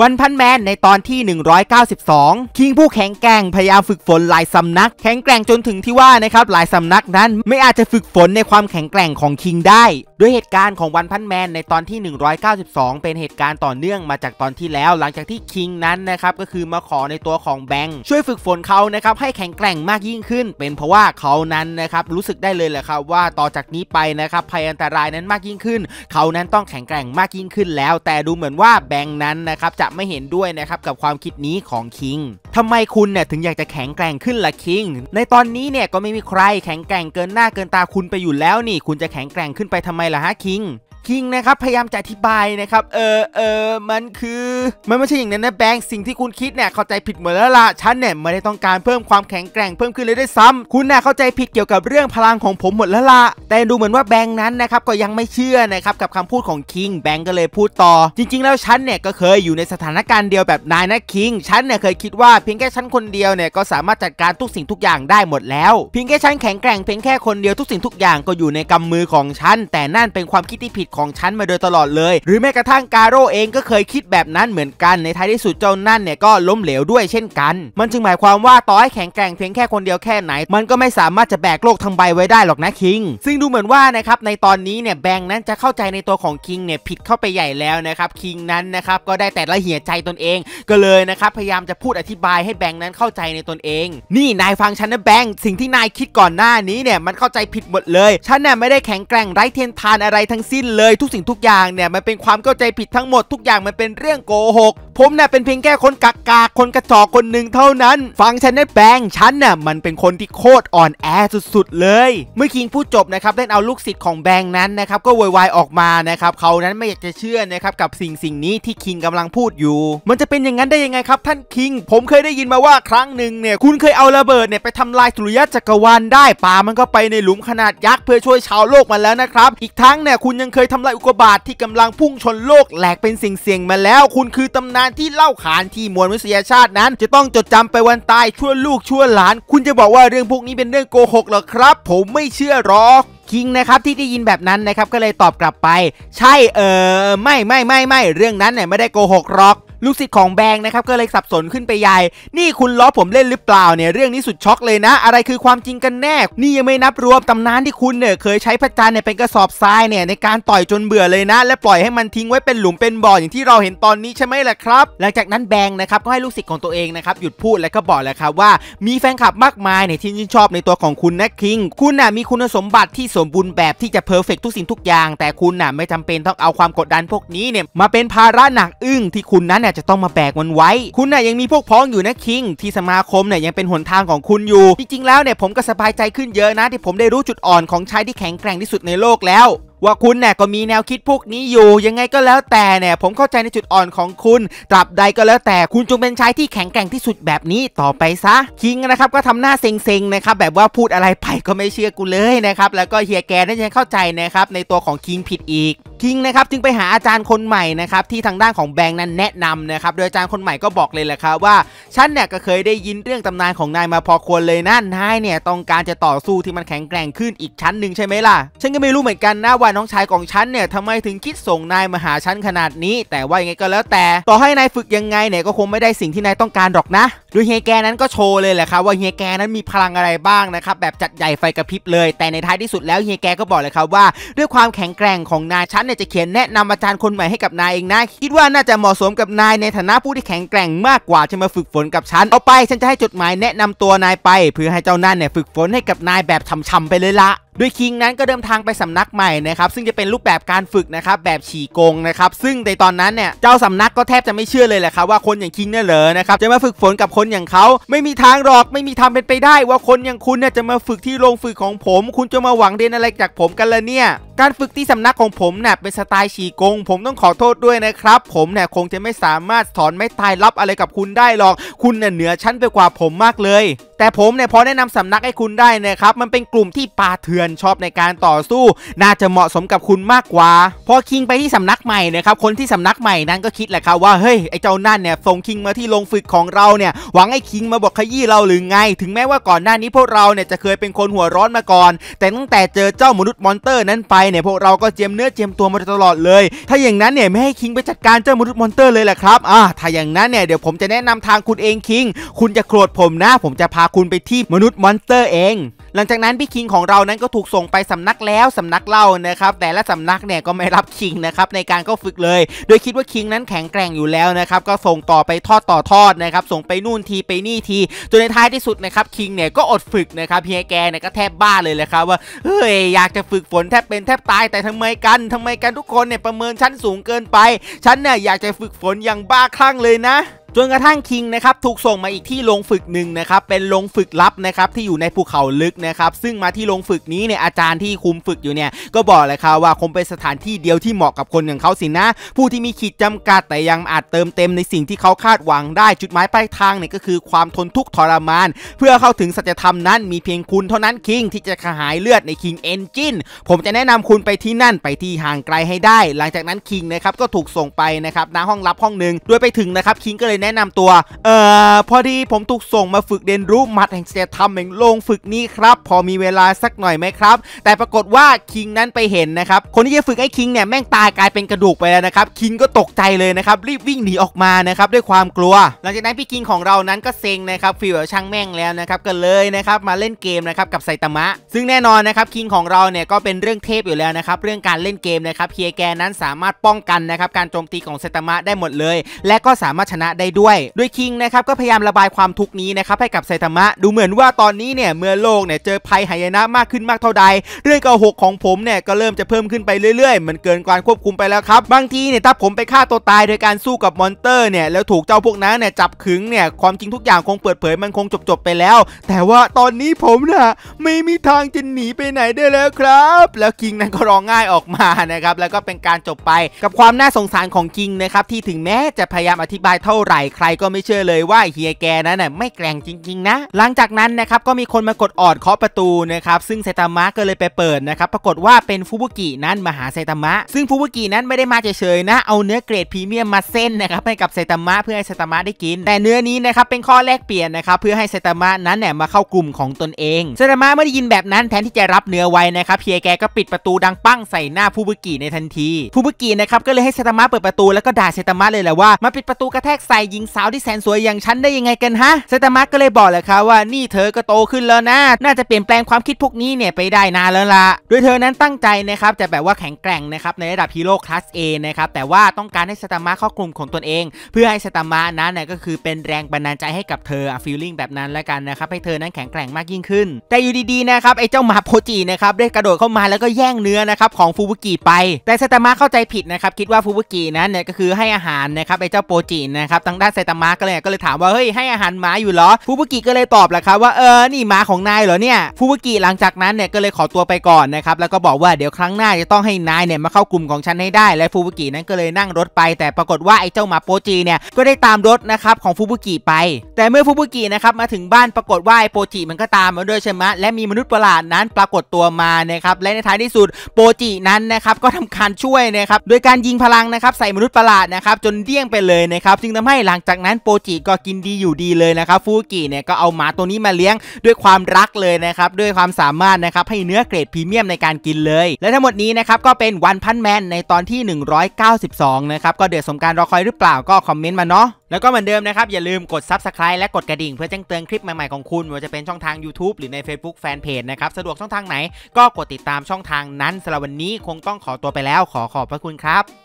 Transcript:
วันพันแมนในตอนที่ 192คิงผู้แข็งแกร่ง พยายามฝึกฝนหลายสำนัก แข็งแกร่งจนถึงที่ว่านะครับหลายสำนักนั้น ไม่อาจจะฝึกฝนในความแข็งแกร่งของคิงได้ ด้วยเหตุการณ์ของวันพันแมนในตอนที่ 192 เป็นเหตุการณ์ต่อเนื่องมาจากตอนที่แล้ว หลังจากที่คิงนั้นนะครับ ก็คือมาขอในตัวของแบงค์ช่วยฝึกฝนเขานะครับให้แข็งแกร่งมากยิ่งขึ้น เป็นเพราะว่าเขานั้นนะครับรู้สึกได้เลยแหละครับว่าต่อจากนี้ไปนะครับภัยอันตรายนั้นมากยิ่งขึ้นเขานั้นต้องแข็งแกร่งมากยิ่งขึ้นแล้ว แต่ดูเหมือนว่าแบงค์นั้นนะครับจะไม่เห็นด้วยนะครับกับความคิดนี้ของคิงทำไมคุณเนี่ยถึงอยากจะแข็งแกร่งขึ้นล่ะคิง ในตอนนี้เนี่ยก็ไม่มีใครแข็งแกร่งเกินหน้าเกินตาคุณไปอยู่แล้วนี่ คุณจะแข็งแกร่งขึ้นไปทำไมล่ะฮะคิงคิงนะครับพยายามจะอธิบายนะครับเออเออมันคือมันไม่ใช่อย่างนั้นนะแบงค์สิ่งที่คุณคิดเนี่ยเข้าใจผิดหมดแล้วล่ะฉันเนี่ยไม่ได้ต้องการเพิ่มความแข็งแกร่งเพิ่มขึ้นเลยด้วยซ้ำ คุณน่ะเข้าใจผิดเกี่ยวกับเรื่องพลังของผมหมดแล้วล่ะแต่ดูเหมือนว่าแบงค์นั้นนะครับก็ยังไม่เชื่อนะครับกับคำพูดของคิงแบงค์ก็เลยพูดต่อ จริง ๆ แล้วฉันเนี่ยก็เคยอยู่ในสถานการณ์เดียวแบบนายนะคิงฉันเนี่ยเคยคิดว่าเพียงแค่ฉันคนเดียวเนี่ยก็สามารถจัดการทุกสิ่งทุกอย่างได้หมดแล้วเพียงแค่ฉันแข็งแกร่งเพียงแค่คนเดียวทุกสิ่งทุกอย่างก็อยู่ในกามือของฉันแต่นั่นเป็นความคิดที่ผิดของฉันมาโดยตลอดเลย หรือแม้กระทั่งกาโร่เองก็เคยคิดแบบนั้นเหมือนกัน ในท้ายที่สุดเจ้านั่นเนี่ยก็ล้มเหลวด้วยเช่นกัน มันจึงหมายความว่าต่อให้แข็งแกร่งเพียงแค่คนเดียวแค่ไหน มันก็ไม่สามารถจะแบกโลกทั้งใบไว้ได้หรอกนะคิงซึ่งดูเหมือนว่านะครับในตอนนี้เนี่ยแบงนั้นจะเข้าใจในตัวของคิงเนี่ยผิดเข้าไปใหญ่แล้วนะครับคิงนั้นนะครับก็ได้แต่ละเหี่ยใจตนเอง ก็เลยนะครับพยายามจะพูดอธิบายให้แบงนั้นเข้าใจในตนเองนี่นายฟังฉันนะแบงสิ่งที่นายคิดก่อนหน้านี้เนี่ยมันเข้าใจผิดหมดเลยฉันเนี่ยไม่ได้แข็งแกร่งไร้เทียนทานอะไรทั้งสิ้นเลเลยทุกสิ่งทุกอย่างเนี่ยมันเป็นความเข้าใจผิดทั้งหมดทุกอย่างมันเป็นเรื่องโกหก ผมเนี่ยเป็นเพียงแค่คนกากกาคนกระจอกคนหนึ่งเท่านั้น ฟังฉันได้แปลงฉันน่ะมันเป็นคนที่โคตรอ่อนแอสุดๆเลย เมื่อคิงพูดจบนะครับได้เอาลูกศิษย์ของแบงนั้นนะครับก็วอยวายออกมานะครับเขานั้นไม่อยากจะเชื่อนะครับกับสิ่งสิ่งนี้ที่คิงกำลังพูดอยู่ มันจะเป็นอย่างนั้นได้ยังไงครับ ท่านคิง ผมเคยได้ยินมาว่าครั้งหนึ่งเนี่ยคุณเคยเอาระเบิดเนี่ยไปทำลายสุริยะจักรวาลได้ปามันก็ไปในหลุมขนาดยักษ์เพื่อช่วยชาวโลกมาแล้วนะครับอีกทั้งเนี่ยคุณยังเคยทำลายอุกกาบาตที่กำลังพุ่งชนโลกแหลกเป็นสิ่งเสี่ยงมาแล้วคุณคือตำนานที่เล่าขานที่มวลมนุษยชาตินั้น จะต้องจดจำไปวันตายชั่วลูกชั่วหลาน คุณจะบอกว่าเรื่องพวกนี้เป็นเรื่องโกหกหรอครับ ผมไม่เชื่อหรอก คิงนะครับที่ได้ยินแบบนั้นนะครับก็เลยตอบกลับไป ใช่เออไม่ไม่ไม่ไม่เรื่องนั้นเนี่ยไม่ได้โกหกหรอกลูกศิษย์ของแบง์นะครับก็เลยสับสนขึ้นไปใหญ่ นี่คุณล้อผมเล่นหรือเปล่าเนี่ยเรื่องนี้สุดช็อกเลยนะ อะไรคือความจริงกันแน่ นี่ยังไม่นับรวมตำนานที่คุณเนี่ยเคยใช้พระจันทร์เนี่ยเป็นกระสอบทรายเนี่ยในการต่อยจนเบื่อเลยนะ และปล่อยให้มันทิ้งไว้เป็นหลุมเป็นบ่ออย่างที่เราเห็นตอนนี้ใช่ไหมล่ะครับ หลังจากนั้นแบง์นะครับก็ให้ลูกศิษย์ของตัวเองนะครับหยุดพูดแล้วก็บอกแล้วครับว่า มีแฟนคลับมากมายในี่ที่ชื่นชอบในตัวของคุณนะคิง คุณน่ะมีคุณสมบัติที่สมบูรณ์แบบที่จะเพอร์เฟกทุกสิ่งทุกอย่าง แต่คุณน่ะไม่จำเป็นต้องเอาความกดดันพวกนี้เนี่ยมาเป็นภาระหนักอึ้งที่คุณนั้นน่จะต้องมาแบกมันไว้ คุณน่ะยังมีพวกพ้องอยู่นะคิง ที่สมาคมเนี่ยยังเป็นหนทางของคุณอยู่ จริงๆ แล้วเนี่ยผมก็สบายใจขึ้นเยอะนะที่ผมได้รู้จุดอ่อนของชายที่แข็งแกร่งที่สุดในโลกแล้วว่าคุณเนี่ยก็มีแนวคิดพวกนี้อยู่ ยังไงก็แล้วแต่เนี่ยผมเข้าใจในจุดอ่อนของคุณ ตราบใดก็แล้วแต่คุณจงเป็นชายที่แข็งแกร่งที่สุดแบบนี้ต่อไปซะคิงนะครับก็ทำหน้าเซ็งๆนะครับแบบว่าพูดอะไรไปก็ไม่เชื่อกูเลยนะครับแล้วก็เฮียแกนั่นยังเข้าใจนะครับในตัวของคิงผิดอีกคิงนะครับจึงไปหาอาจารย์คนใหม่นะครับที่ทางด้านของแบงค์นั้นแนะนำนะครับโดยอาจารย์คนใหม่ก็บอกเลยแหละครับ ว่าฉันเนี่ยก็เคยได้ยินเรื่องตำนานของนายมาพอควรเลยนะนายเนี่ยต้องการจะต่อสู้ที่มันแข็งแกร่งขึ้นอีกชั้นหนึ่งใช่ไหมล่ะฉันก็ไม่รู้เหมือนกันนะว่าน้องชายของฉันเนี่ยทำไมถึงคิดส่งนายมาหาฉันขนาดนี้แต่ว่ายังไงก็แล้วแต่ต่อให้นายฝึกยังไงเนี่ยก็คงไม่ได้สิ่งที่นายต้องการหรอกนะโดยเฮียแกนั้นก็โชว์เลยแหละครับว่าเฮียแกนั้นมีพลังอะไรบ้างนะครับแบบจัดใหญ่ไฟกระพริบเลยแต่ในท้ายที่สุดแล้วเฮียแกก็บอกเลยครับว่าด้วยความแข็งแกร่งของนายฉันเนี่ยจะเขียนแนะนำอาจารย์คนใหม่ให้กับนายเองนะคิดว่าน่าจะเหมาะสมกับนายในฐานะผู้ที่แข็งแกร่งมากกว่าจะมาฝึกฝนกับฉันเอาไปฉันจะให้จดหมายแนะนำตัวนายไปเพื่อให้เจ้านั่นเนี่ยฝึกฝนให้กับนายแบบช่ำๆไปเลยละโดยคิงนั้นก็เดินทางไปสำนักใหม่นะครับซึ่งจะเป็นรูปแบบการฝึกนะครับแบบฉีกงนะครับซึ่งในตอนนั้นเนี่ยเจ้าสำนักก็แทบจะไม่เชื่อเลยแหละครับ ว่าคนอย่างคิงเนี่ยเหรอนะครับจะมาฝึกฝนกับคนอย่างเขาไม่มีทางหรอกไม่มีทำเป็นไปได้ ว่าคนอย่างคุณเนี่ยจะมาฝึกที่โรงฝึกของผม คุณจะมาหวังเรียนอะไรจากผมกันละเนี่ยการฝึกที่สำนักของผมเนี่ยเป็นสไตล์ฉีกงผมต้องขอโทษด้วยนะครับ ผมเนี่ยคงจะไม่สามารถสอนไม่ตายรับอะไรกับคุณได้หรอก คุณเนี่ยเหนือชั้นไปกว่าผมมากเลย แต่ผมเนี่ยพอแนะนำสำนักให้คุณได้นะครับมันเป็นกลุ่มที่ปาเถื่อนชอบในการต่อสู้น่าจะเหมาะสมกับคุณมากกว่าพอคิงไปที่สำนักใหม่นะครับ คนที่สำนักใหม่นั้นก็คิดแหละครับว่า เฮ้ยไอ้เจ้านั่นเนี่ยส่งคิงมาที่โรงฝึกของเราเนี่ยหวังให้คิงมาบอกขยี้เราหรือไงถึงแม้ว่าก่อนหน้านี้พวกเราเนี่ยจะเคยเป็นคนหัวร้อนมาก่อน แต่ตั้งแต่เจอเจ้ามนุษย์มอนเตอร์นั้นไปเนี่ยพวกเราก็เจียมเนื้อเจียมตัวมาตลอดเลย ถ้าอย่างนั้นเนี่ย ไม่ให้คิงไปจัดการเจ้ามนุษย์มอนเตอร์เลยแหละครับอ่าถ้าอย่างนั้นเนี่ย เดี๋ยวผมจะแนะนำทางคุณเองคิง คุณจะโกรธผมนะ ผมจะพาคุณไปที่มนุษย์มอนเตอร์เองหลังจากนั้น พี่คิงของเรานั้นก็ถูกส่งไปสำนักแล้วสำนักเล่านะครับ แต่ละสำนักเนี่ยก็ไม่รับคิงนะครับในการเข้าฝึกเลย โดยคิดว่าคิงนั้นแข็งแกร่งอยู่แล้วนะครับก็ส่งต่อไปทอดต่อทอดนะครับส่งไปนู่นทีไปนี่ทีจนในท้ายที่สุดนะครับคิงเนี่ยก็อดฝึกนะครับเฮียแกเนี่ยก็แทบบ้าเลยแหละครับว่าเฮ้ยอยากจะฝึกฝนแทบเป็นแทบตายแต่ทำไมกัน ทำไมกันทุกคนเนี่ยประเมินชั้นสูงเกินไปฉันเนี่ยอยากจะฝึกฝนอย่างบ้าคลั่งเลยนะจนกระทั่งคิงนะครับถูกส่งมาอีกที่โรงฝึกหนึ่งนะครับเป็นโรงฝึกลับนะครับที่อยู่ในภูเขาลึกนะครับ ซึ่งมาที่โรงฝึกนี้เนี่ยอาจารย์ที่คุมฝึกอยู่เนี่ยก็บอกเลยครับว่าคงเป็นสถานที่เดียวที่เหมาะกับคนอย่างเขาสินะผู้ที่มีขีดจำกัดแต่ยังอาจเติมเต็มในสิ่งที่เขาคาดหวังได้ จุดหมายปลายทางเนี่ยก็คือความทนทุกข์ทรมาน เพื่อเข้าถึงสัจธรรมนั้นมีเพียงคุณเท่านั้นคิงที่จะขหายเลือดในคิงเอนจินผมจะแนะนำคุณไปที่นั่นไปที่ห่างไกลให้ได้ หลังจากนั้นคิงนะครับก็ถูกส่งไปนะครับณห้องลับห้องหนึ่งโดยไปถึงนะครับคิงก็เลยแนะนำตัว เอ่อพอดีผมถูกส่งมาฝึกเรียนรู้มัดแห่งเีลธรรมแห่งโรงฝึกนี้ครับ พอมีเวลาสักหน่อยไหมครับ แต่ปรากฏว่าคิงนั้นไปเห็นนะครับ คนที่จะฝึกไอ้คิงเนี่ยแม่งตายกลายเป็นกระดูกไปแล้วนะครับ คิงก็ตกใจเลยนะครับ รีบวิ่งหนีออกมานะครับด้วยความกลัว หลังจากนั้นพี่คิงของเรานั้นก็เซ็งนะครับฟิวช่างแม่งแล้วนะครับก็เลยนะครับมาเล่นเกมนะครับกับไซตามะ ซึ่งแน่นอนนะครับคิงของเราเนี่ยก็เป็นเรื่องเทพอยู่แล้วนะครับ เรื่องการเล่นเกมนะครับเพียแกนั้นสามารถป้องกันนะครับการโจมตีของไซตามะได้หมดเลย และก็สามารถชนะได้วยโดยคิงนะครับก็พยายามระบายความทุกนี้นะครับให้กับไซตามะ ดูเหมือนว่าตอนนี้เนี่ยเมื่อโลกเนี่ยเจอภัยหายนะมากขึ้นมากเท่าใด เรื่องก่หกของผมเนี่ยก็เริ่มจะเพิ่มขึ้นไปเรื่อยๆ มันเกินการควบคุมไปแล้วครับ บางทีเนี่ยถ้าผมไปฆ่าตัวตายโดยการสู้กับมอนเตอร์เนี่ยแล้วถูกเจ้าพวกนั้นเนี่ยจับขึงเนี่ยความจริงทุกอย่างคงเปิดเผยมันคงจบๆไปแล้ว แต่ว่าตอนนี้ผมน่ะไม่มีทางจะหนีไปไหนได้แล้วครับ แล้วคิงนั้นก็ร้องง่ายออกมานะครับแล้วก็เป็นการจบไปกับความน่าสงสารของคิงนะครับที่ถึงแม้จะพยายามอธิบายเท่าไหร่ใครก็ไม่เชื่อเลยว่าเฮียแกนั้นน่ะไม่แกร่งจริงๆนะ หลังจากนั้นนะครับก็มีคนมากดออดเคาะประตูนะครับซึ่งไซตามะก็เลยไปเปิดนะครับ ปรากฏว่าเป็นฟูบุกินั้นมาหาไซตามะซึ่งฟูบุกินั้นไม่ได้มาเฉยๆนะ เอาเนื้อเกรดพรีเมียมมาเส้นนะครับให้กับไซตามะเพื่อให้ไซตามะได้กิน แต่เนื้อนี้นะครับเป็นข้อแลกเปลี่ยนนะครับเพื่อให้ไซตามะนั้นเนี่ยมาเข้ากลุ่มของตนเองไซตามะไม่ได้ยินแบบนั้นแทนที่จะรับเนื้อไว้นะครับเฮียแกก็ปิดประตูดังปั้งใส่หน้าฟูบุกิในทันทีฟูบุกินะครับก็เลยให้ไซตามะเปิดประตูแล้วก็ด่าไซตามะเลยแหละว่ามาปิดประตูกระแทกใส่หญิงสาวที่แสนสวยอย่างฉันได้ยังไงกันฮะเซตามะก็เลยบอกเลยครับว่านี่เธอก็โตขึ้นแล้วนะ น่าจะเปลี่ยนแปลงความคิดพวกนี้เนี่ยไปได้นานแล้วละโดยเธอนั้นตั้งใจนะครับ จะแบบว่าแข็งแกร่งนะครับในระดับฮีโร่ คลาส A นะครับ แต่ว่าต้องการให้เซตามะครอบคลุมของตนเอง เพื่อให้เซตามะนั้นก็คือเป็นแรงบันดาลใจให้กับเธอฟีลลิ่งแบบนั้นแล้วกันนะครับให้เธอนั้นแข็งแกร่งมากยิ่งขึ้น แต่อยู่ดีๆนะครับไอ้เจ้าหมาโพจินะครับได้กระโดดเข้ามาแล้วก็แย่งเนื้อนะครับของฟูบุกิไป แต่เซตามะเข้าใจผิดนะครับคิดว่าฟูบุกินั้นเนี่ยก็คือให้อาหารนะครับไอ้เจ้าโปจินะครับางด้านไซตามะก็เลยก็เลยถามว่าเฮ้ยให้อาหารหมาอยู่เหรอฟูบุกิก็เลยตอบแหละครับว่าเออนี่หมาของนายเหรอเนี่ยฟูบุกิหลังจากนั้นเนี่ยก็เลยขอตัวไปก่อนนะครับแล้วก็บอกว่าเดี๋ยวครั้งหน้าจะต้องให้นายเนี่ยมาเข้ากลุ่มของฉันให้ได้และฟูบุกินั้นก็เลยนั่งรถไป แต่ปรากฏว่าไอ้เจ้าหมาโปจีเนี่ยก็ได้ตามรถนะครับของฟูบุกิไป แต่เมื่อฟูบุกินะครับมาถึงบ้านปรากฏว่าไอ้โปจิมันก็ตามมาด้วยใช่ไหมและมีมนุษย์ประหลาดนั้น ปรากฏตัวมานะครับและในท้ายที่สุดโปจินั้นนะครับก็ทำการช่วยนะครับโดยการยิงพลังนะครับ ใส่มนุษย์ประหลาดนะครับจนเดี้ยงไปเลยนะครับจึงทำใ้หลังจากนั้นโปจิก็กินดีอยู่ดีเลยนะครับ ฟูกิเนี่ยก็เอาหมาตัวนี้มาเลี้ยงด้วยความรักเลยนะครับ ด้วยความสามารถนะครับให้เนื้อเกรดพรีเมียมในการกินเลย และทั้งหมดนี้นะครับก็เป็นวันพันแมนในตอนที่ 192 นะครับ ก็เดือดสมการรอคอยหรือเปล่าก็คอมเมนต์มาเนาะแล้วก็เหมือนเดิมนะครับ อย่าลืมกด Subscribe และกดกระดิ่ง เพื่อแจ้งเตือนคลิปใหม่ๆของคุณว่าจะเป็นช่องทาง YouTube หรือใน Facebook Fanpage นะครับสะดวกช่องทางไหนก็กดติดตามช่องทางนั้นสำหรับวันนี้คงต้องขอตัวไปแล้วขอขอบพระคุณครับ